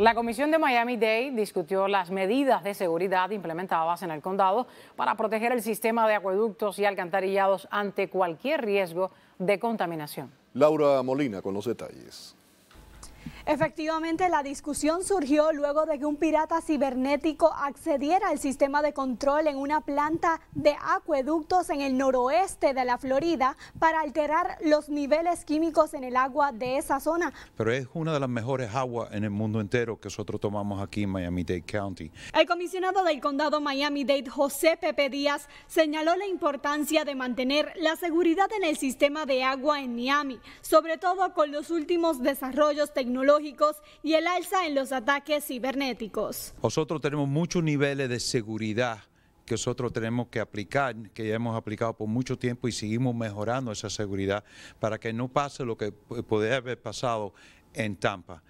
La Comisión de Miami-Dade discutió las medidas de seguridad implementadas en el condado para proteger el sistema de acueductos y alcantarillados ante cualquier riesgo de contaminación. Laura Molina con los detalles. Efectivamente, la discusión surgió luego de que un pirata cibernético accediera al sistema de control en una planta de acueductos en el noroeste de la Florida para alterar los niveles químicos en el agua de esa zona. Pero es una de las mejores aguas en el mundo entero que nosotros tomamos aquí en Miami-Dade County. El comisionado del condado Miami-Dade, José Pepe Díaz, señaló la importancia de mantener la seguridad en el sistema de agua en Miami, sobre todo con los últimos desarrollos tecnológicos y el alza en los ataques cibernéticos. Nosotros tenemos muchos niveles de seguridad que nosotros tenemos que aplicar, que ya hemos aplicado por mucho tiempo y seguimos mejorando esa seguridad para que no pase lo que podría haber pasado en Tampa.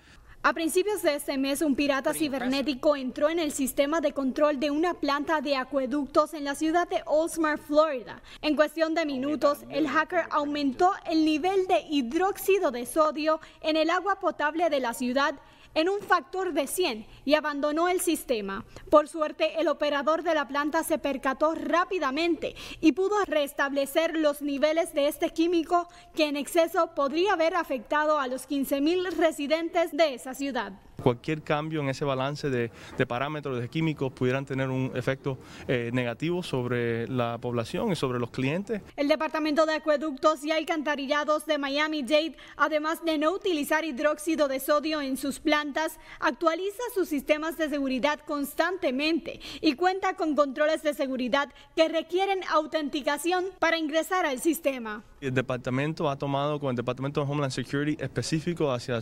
A principios de este mes, un pirata cibernético entró en el sistema de control de una planta de acueductos en la ciudad de Oldsmar, Florida. En cuestión de minutos, el hacker aumentó el nivel de hidróxido de sodio en el agua potable de la ciudad en un factor de 100 y abandonó el sistema. Por suerte, el operador de la planta se percató rápidamente y pudo restablecer los niveles de este químico que en exceso podría haber afectado a los 15.000 residentes de esa ciudad. Cualquier cambio en ese balance de, parámetros de químicos pudieran tener un efecto eh, negativo sobre la población y sobre los clientes. El Departamento de Acueductos y Alcantarillados de Miami-Dade, además de no utilizar hidróxido de sodio en sus plantas, actualiza sus sistemas de seguridad constantemente y cuenta con controles de seguridad que requieren autenticación para ingresar al sistema. El departamento ha tomado con el Departamento de Homeland Security específico hacia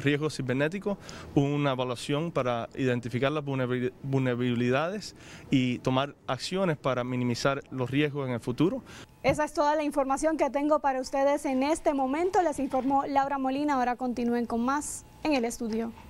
riesgos cibernéticos una evaluación para identificar las vulnerabilidades y tomar acciones para minimizar los riesgos en el futuro. Esa es toda la información que tengo para ustedes en este momento. Les informó Laura Molina. Ahora continúen con más en el estudio.